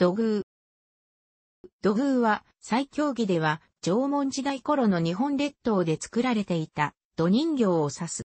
土偶。土偶は、最強儀では、縄文時代頃の日本列島で作られていた土人形を指す。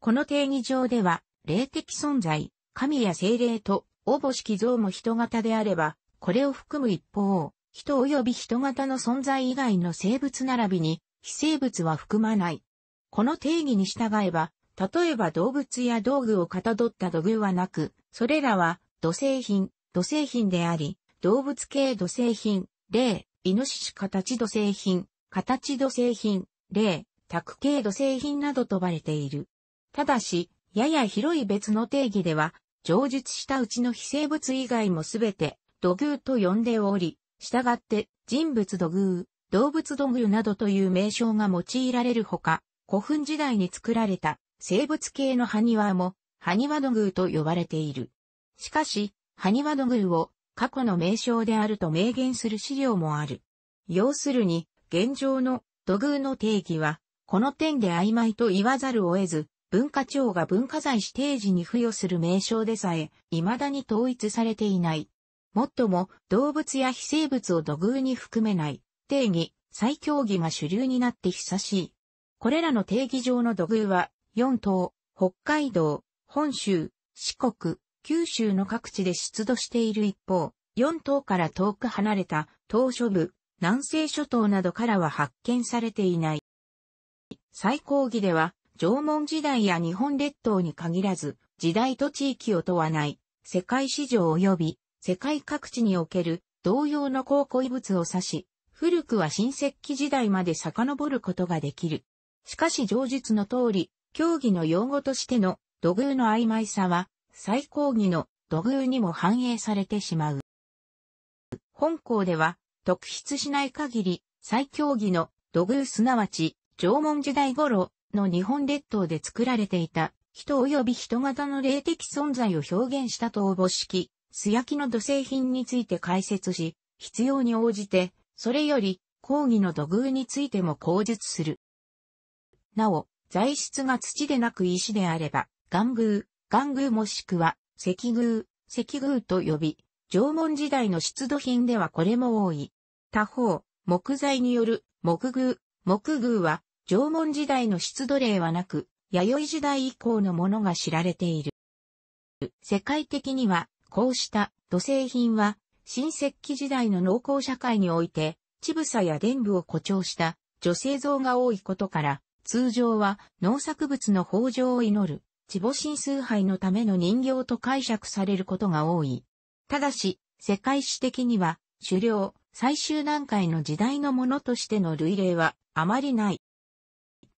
この定義上では、霊的存在、神や精霊と、おぼしき像も人型であれば、これを含む一方、人及び人型の存在以外の生物並びに、非生物は含まない。この定義に従えば、例えば動物や道具をかたどった土偶はなく、それらは土製品、土製品であり、動物系土製品、例、イノシシ形土製品、形土製品、例、卓系土製品などと呼ばれている。ただし、やや広い別の定義では、上述したうちの非生物以外もすべて土偶と呼んでおり、従って人物土偶、動物土偶などという名称が用いられるほか、古墳時代に作られた生物系の埴輪も埴輪土偶と呼ばれている。しかし、ハニワドグルを過去の名称であると明言する資料もある。要するに、現状の土偶の定義は、この点で曖昧と言わざるを得ず、文化庁が文化財指定時に付与する名称でさえ、未だに統一されていない。もっとも、動物や非生物を土偶に含めない、定義、再協議が主流になって久しい。これらの定義上の土偶は、4島、北海道、本州、四国、九州の各地で出土している一方、4島から遠く離れた島諸部、南西諸島などからは発見されていない。最高義では、縄文時代や日本列島に限らず、時代と地域を問わない、世界史上及び、世界各地における同様の考古遺物を指し、古くは新石器時代まで遡ることができる。しかし上述の通り、競技の用語としての土偶の曖昧さは、最高義の土偶にも反映されてしまう。本校では、特筆しない限り、最強義の土偶すなわち、縄文時代頃の日本列島で作られていた、人及び人型の霊的存在を表現したと応募式、素焼きの土製品について解説し、必要に応じて、それより、講義の土偶についても講述する。なお、材質が土でなく石であれば、岩偶、岩宮もしくは、石宮、石宮と呼び、縄文時代の出土品ではこれも多い。他方、木材による木宮、木宮は、縄文時代の出土例はなく、弥生時代以降のものが知られている。世界的には、こうした土製品は、新石器時代の農耕社会において、乳房や伝部を誇張した女性像が多いことから、通常は農作物の豊穣を祈る地母神崇拝のための人形と解釈されることが多い。ただし、世界史的には、狩猟、最終段階の時代のものとしての類例はあまりない。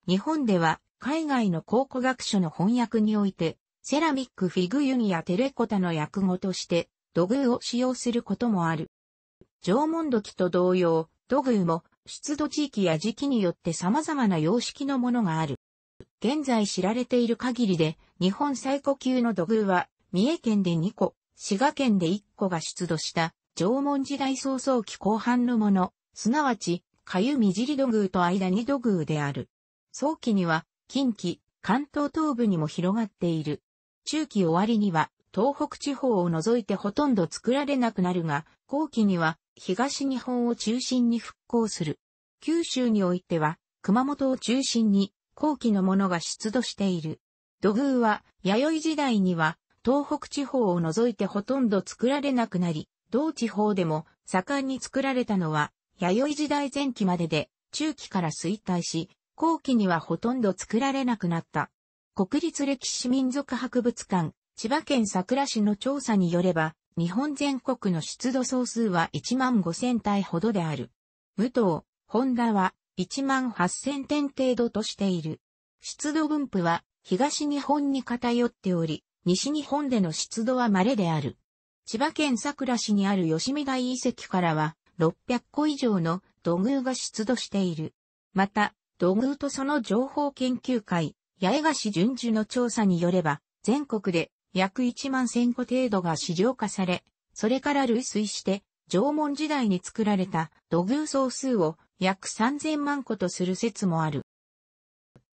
日本では、海外の考古学書の翻訳において、セラミックフィグユニやテレコタの訳語として、土偶を使用することもある。縄文土器と同様、土偶も出土地域や時期によって様々な様式のものがある。現在知られている限りで、日本最古級の土偶は、三重県で2個、滋賀県で1個が出土した、縄文時代早々期後半のもの、すなわち、かゆみじり土偶と間に土偶である。早期には、近畿、関東東部にも広がっている。中期終わりには、東北地方を除いてほとんど作られなくなるが、後期には、東日本を中心に復興する。九州においては、熊本を中心に、後期のものが出土している。土偶は、弥生時代には、東北地方を除いてほとんど作られなくなり、同地方でも盛んに作られたのは、弥生時代前期までで、中期から衰退し、後期にはほとんど作られなくなった。国立歴史民族博物館、千葉県佐倉市の調査によれば、日本全国の出土総数は1万5000体ほどである。武藤、ホンダは、1万8000点程度としている。湿度分布は東日本に偏っており、西日本での湿度は稀である。千葉県桜市にある吉見台遺跡からは、600個以上の土偶が出土している。また、土偶とその情報研究会、八重樫順次の調査によれば、全国で約1万1000個程度が市場化され、それから類推して、縄文時代に作られた土偶総数を約3000万個とする説もある。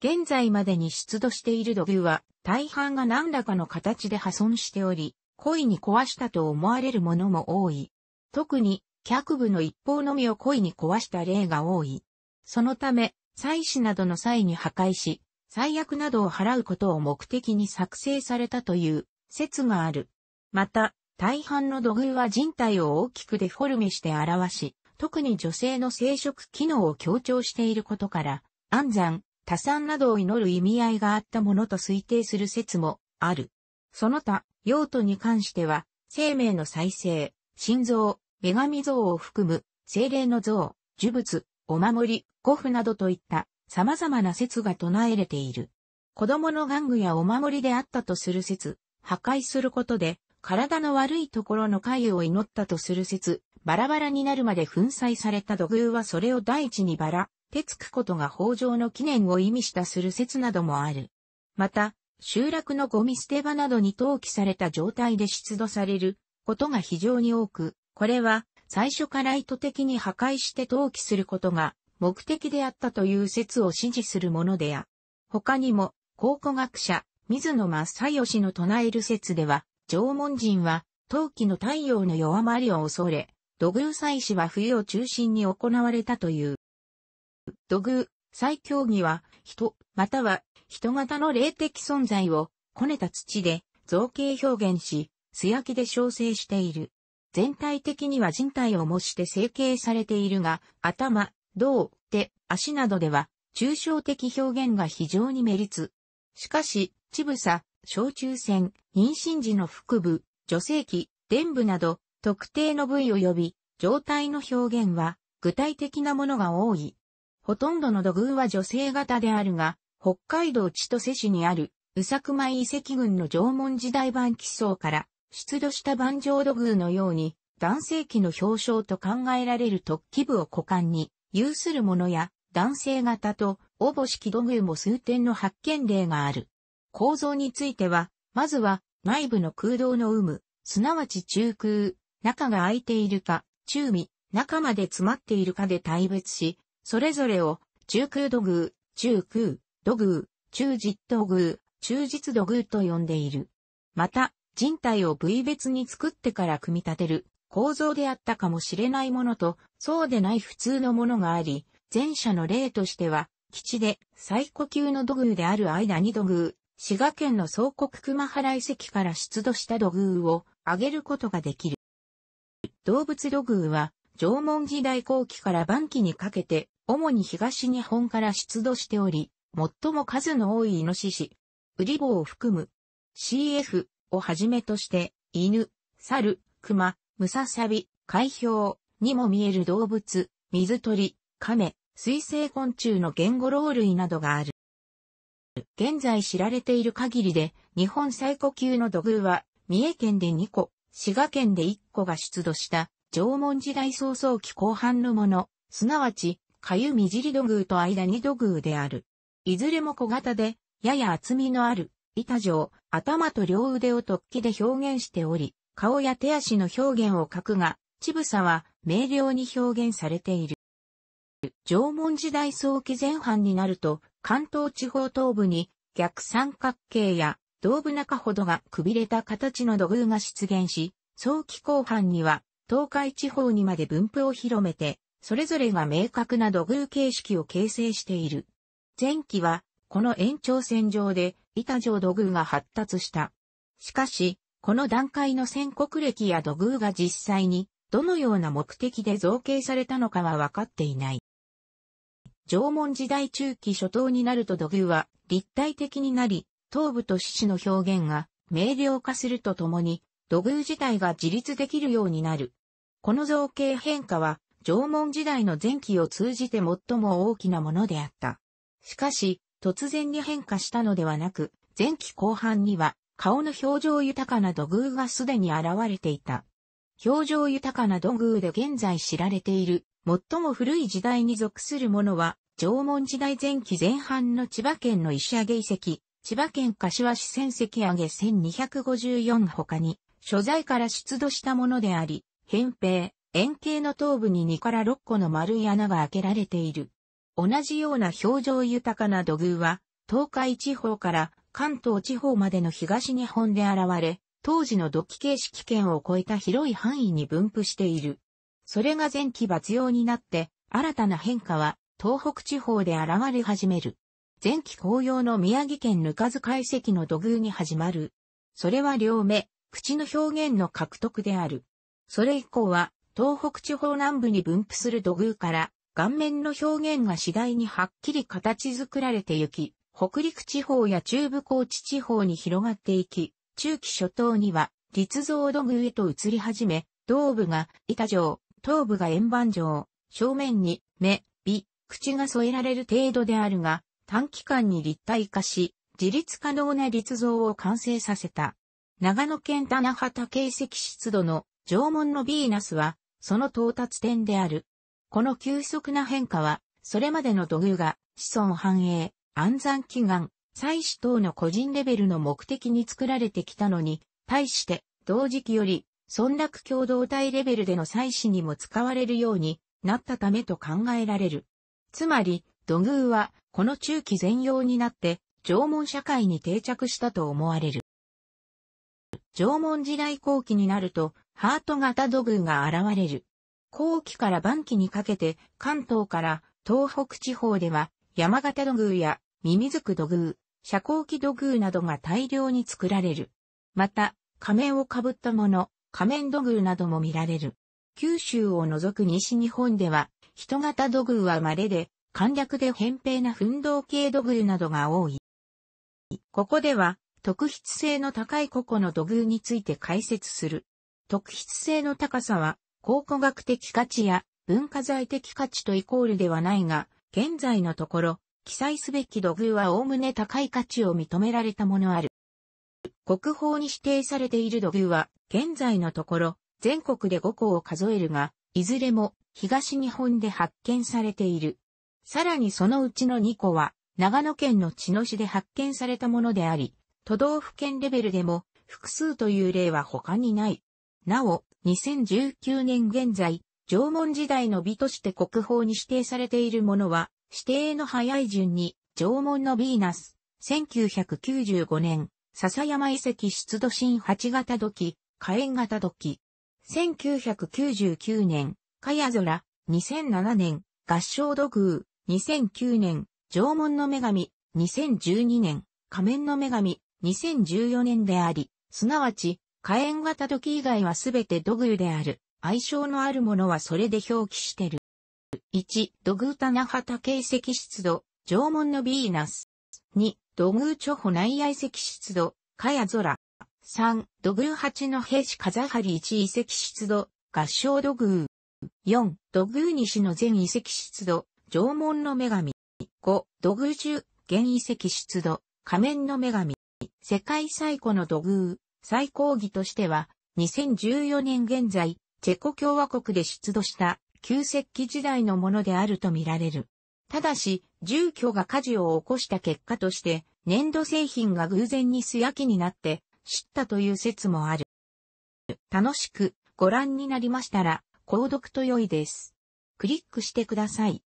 現在までに出土している土偶は大半が何らかの形で破損しており、故意に壊したと思われるものも多い。特に脚部の一方のみを故意に壊した例が多い。そのため、祭祀などの際に破壊し、最悪などを払うことを目的に作成されたという説がある。また、大半の土偶は人体を大きくデフォルメして表し、特に女性の生殖機能を強調していることから、安産、多産などを祈る意味合いがあったものと推定する説もある。その他、用途に関しては、生命の再生、心臓、女神像を含む、精霊の像、呪物、お守り、古符などといった様々な説が唱えれている。子供の玩具やお守りであったとする説、破壊することで、体の悪いところの回を祈ったとする説、バラバラになるまで粉砕された土偶はそれを大地にばら、手つくことが法上の記念を意味したする説などもある。また、集落のゴミ捨て場などに投棄された状態で出土されることが非常に多く、これは最初から意図的に破壊して投棄することが目的であったという説を支持するものであ。他にも、考古学者、水野正義の唱える説では、縄文人は、陶器の太陽の弱まりを恐れ、土偶祭祀は冬を中心に行われたという。土偶、祭競技は、人、または、人型の霊的存在を、こねた土で、造形表現し、素焼きで焼成している。全体的には人体を模して成形されているが、頭、胴、手、足などでは、抽象的表現が非常に目立つ。しかし、乳房、小中線、妊娠時の腹部、女性器、伝部など、特定の部位及び状態の表現は具体的なものが多い。ほとんどの土偶は女性型であるが、北海道千歳市にある、宇佐ま遺跡群の縄文時代版基礎から出土した万丈土偶のように、男性器の表彰と考えられる突起部を股間に有するものや、男性型と、おぼしき土偶も数点の発見例がある。構造については、まずは内部の空洞の有無、すなわち中空、中が空いているか、中身、中まで詰まっているかで大別し、それぞれを、中空土偶、中空、土偶、中実土偶、中実土偶と呼んでいる。また、人体を部位別に作ってから組み立てる構造であったかもしれないものと、そうでない普通のものがあり、前者の例としては、基地で最古級の土偶である間に土偶、滋賀県の総国熊原遺跡から出土した土偶を挙げることができる。動物土偶は、縄文時代後期から晩期にかけて、主に東日本から出土しており、最も数の多いイノシシ、ウリボを含む、CF をはじめとして、犬、猿、熊、ムササビ、海氷にも見える動物、水鳥、亀、水生昆虫のゲンゴロウ類などがある。現在知られている限りで、日本最古級の土偶は、三重県で2個、滋賀県で一個が出土した縄文時代早々期後半のもの、すなわち、かゆみじり土偶と間に土偶である。いずれも小型で、やや厚みのある、板状、頭と両腕を突起で表現しており、顔や手足の表現を書くが、ちぶさは明瞭に表現されている。縄文時代早期前半になると、関東地方東部に逆三角形や胴部中ほどがくびれた形の土偶が出現し、早期後半には東海地方にまで分布を広めて、それぞれが明確な土偶形式を形成している。前期は、この延長線上で、板状土偶が発達した。しかし、この段階の宣告歴や土偶が実際に、どのような目的で造形されたのかは分かっていない。縄文時代中期初頭になると土偶は立体的になり、頭部と四肢の表現が明瞭化するとともに、土偶自体が自立できるようになる。この造形変化は、縄文時代の前期を通じて最も大きなものであった。しかし、突然に変化したのではなく、前期後半には、顔の表情豊かな土偶がすでに現れていた。表情豊かな土偶で現在知られている、最も古い時代に属するものは、縄文時代前期前半の千葉県の石上遺跡、千葉県柏市仙石上げ1254他に、所在から出土したものであり、扁平、円形の頭部に2から6個の丸い穴が開けられている。同じような表情豊かな土偶は、東海地方から関東地方までの東日本で現れ、当時の土器形式圏を超えた広い範囲に分布している。それが前期抜用になって、新たな変化は東北地方で現れ始める。前期紅葉の宮城県ぬかず解析の土偶に始まる。それは両目、口の表現の獲得である。それ以降は、東北地方南部に分布する土偶から、顔面の表現が次第にはっきり形作られてゆき、北陸地方や中部高知地方に広がっていき、中期初頭には、立像土偶へと移り始め、頭部が板状、頭部が円盤状、正面に目、鼻、口が添えられる程度であるが、短期間に立体化し、自立可能な立像を完成させた。長野県棚畑形石湿度の縄文のヴィーナスは、その到達点である。この急速な変化は、それまでの土偶が子孫繁栄、安産祈願、祭祀等の個人レベルの目的に作られてきたのに、対して同時期より村落共同体レベルでの祭祀にも使われるようになったためと考えられる。つまり、土偶はこの中期全容になって、縄文社会に定着したと思われる。縄文時代後期になると、ハート型土偶が現れる。後期から晩期にかけて、関東から東北地方では、山形土偶やミミズク土偶、遮光器土偶などが大量に作られる。また、仮面をかぶったもの、仮面土偶なども見られる。九州を除く西日本では、人型土偶は稀で、簡略で扁平な奮動系土偶などが多い。ここでは、特筆性の高い個々の土偶について解説する。特筆性の高さは、考古学的価値や文化財的価値とイコールではないが、現在のところ、記載すべき土偶は概ね高い価値を認められたものある。国宝に指定されている土偶は、現在のところ、全国で5個を数えるが、いずれも東日本で発見されている。さらにそのうちの2個は、長野県の茅野市で発見されたものであり、都道府県レベルでも複数という例は他にない。なお、2019年現在、縄文時代の美として国宝に指定されているものは、指定の早い順に、縄文のヴィーナス、1995年、笹山遺跡出土新8型土器、火炎型土器。1999年、かや空、2007年、合唱土偶、2009年、縄文の女神、2012年、仮面の女神、2014年であり、すなわち、火炎型土器以外はすべて土偶である。相性のあるものはそれで表記してる。1、土偶棚畑遺跡湿度、縄文のヴィーナス。2、土偶チョホ内愛遺跡湿度、かや空。3、土偶八の兵士風張一遺跡湿度、合唱土偶。4、土偶西の全遺跡湿度、縄文の女神。5、土偶獣、現遺跡出土、仮面の女神。世界最古の土偶、最高儀としては、2014年現在、チェコ共和国で出土した旧石器時代のものであるとみられる。ただし、住居が火事を起こした結果として、粘土製品が偶然に素焼きになって、知ったという説もある。楽しくご覧になりましたら、購読と良いです。クリックしてください。